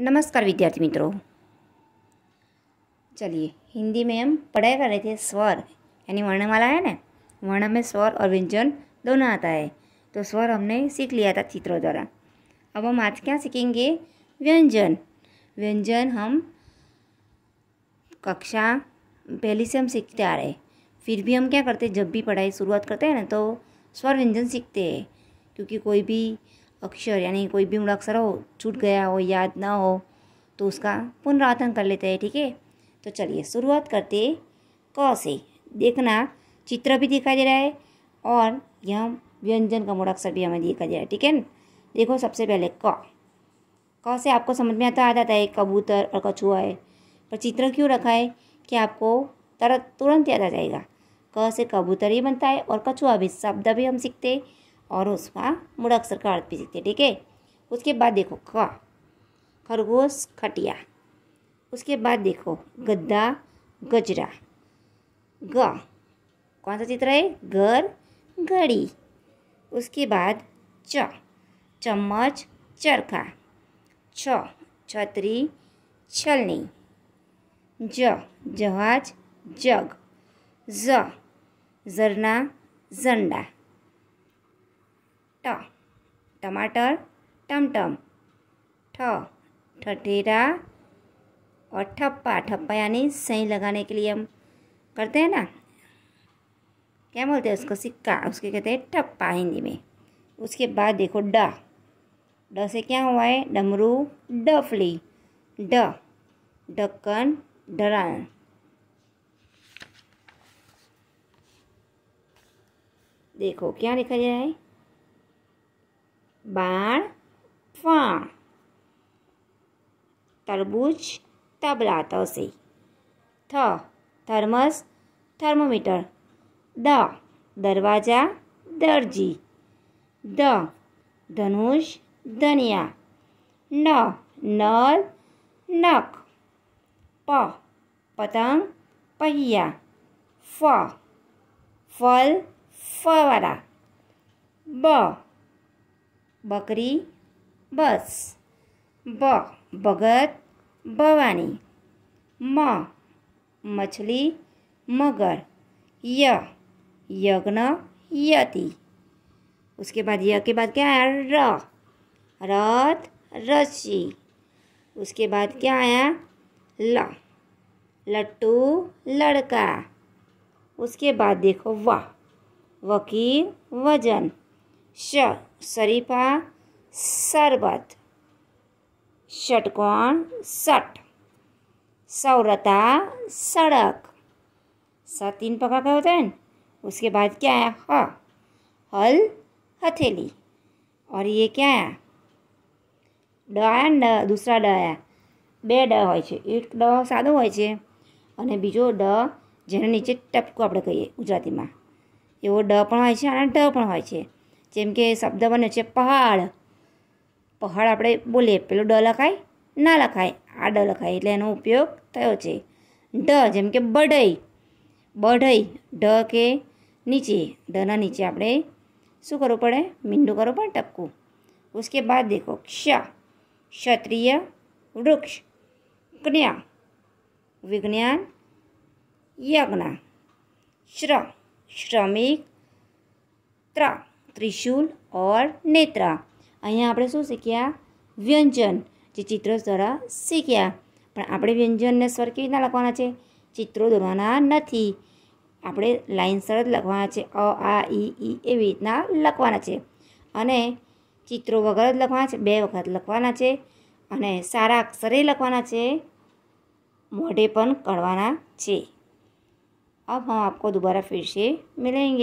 नमस्कार विद्यार्थी मित्रों चलिए हिंदी में हम पढ़ाई कर रहे थे स्वर यानी वर्णमाला है ना वर्ण में स्वर और व्यंजन दोनों आता है तो स्वर हमने सीख लिया था चित्रों द्वारा अब हम आज क्या सीखेंगे व्यंजन व्यंजन हम कक्षा पहले से हम सीखते आ रहे फिर भी हम क्या करते जब भी पढ़ाई शुरुआत करते हैं ना तो स्वर व्यंजन सीखते हैं क्योंकि कोई भी अक्षर यानी कोई भी अक्षर हो छूट गया हो याद ना हो तो उसका पुनरावतन कर लेते हैं ठीक है तो चलिए शुरुआत करते क से देखना चित्र भी दिखाई दे रहा है और यह व्यंजन का अक्षर भी हमें दिखाई दे रहा है ठीक है देखो सबसे पहले क क से आपको समझ में आता आ जाता है कबूतर और कछुआ है पर चित्र क्यों रखा है कि आपको तरत तुरंत याद आ जाएगा क से कबूतर ही बनता है और कछुआ भी शब्द भी हम सीखते हैं और उसका मुड़ा अक्षर का अर्थ भी सीखते ठीक है उसके बाद देखो ख खरगोश खटिया उसके बाद देखो गद्दा गजरा ग कौन सा चित्र है घर घड़ी उसके बाद च चम्मच चरखा छ छतरी छलनी ज जहाज जग ज जरना झंडा ट टमाटर टम ठ ठेरा और ठप्पा ठप्पा यानी सही लगाने के लिए हम करते हैं ना क्या बोलते हैं उसको सिक्का उसके कहते हैं ठप्पा हिंदी में उसके बाद देखो ड ड से क्या हुआ है डमरू डफली ड ढक्कन डरान देखो क्या लिखा गया है बाण फाण तरबूज तबला तौसी थ थर्मस थर्मोमीटर द दरवाजा दर्जी द धनुष धनिया न नल नक प पतंग पहिया फ फल फवरा ब बकरी बस ब बगत भवानी म मछली मगर य यज्ञ यति उसके बाद य के बाद क्या आया र रथ रस्सी उसके बाद क्या आया ल लट्टू लड़का उसके बाद देखो वाह वकील वजन શ શરીફા શરબત ષટકોણ સટ સૌરતા सड़क स तीन पका का होता है न उसके बाद क्या आया ह हल हथेली और ये क्या ડ આયા ને દૂસરા ડ આયા બે ડ હોય છે એક ડ સાદો હોય છે અને બીજો ડ જેને નીચે ટપકું આપણે કહીએ ગુજરાતીમાં એવો ડ પણ હોય છે અને ઢ પણ હોય છે જેમ કે શબ્દ મને જે પહાડ પહાડ આપણે બોલી પેલો ડ લખાય ના લખાય આ ડ લખાય એટલેનો ઉપયોગ થયો છે ઢ જેમ કે બડઈ બડઈ ઢ કે નીચે ડ ના નીચે આપણે શું કરો પડે મીંડું કરો પણ ટક્કો ઉસકે બાદ देखो क्षા ક્ષત્રિય વૃક્ષ జ్ఞા વિજ્ઞાન યગના શ્રમ શ્રમિક ત્ર ત્રિશુલ ઓર નેત્રા અહીંયા આપણે શું શીખ્યા વ્યંજન જે ચિત્રો દ્વારા શીખ્યા પણ આપણે વ્યંજનને સ્વર કેવી રીતના લખવાના છે ચિત્રો દોરવાના નથી આપણે લાઈન સર જ લખવાના છે અ આ ઈ ઈ એવી રીતના લખવાના છે અને ચિત્રો વગર જ લખવાના છે બે વખત લખવાના છે અને સારા અક્ષરે લખવાના છે મોઢે પણ કરવાના છે અબ હમ आपको દુબારા ફિર से मिलेंगे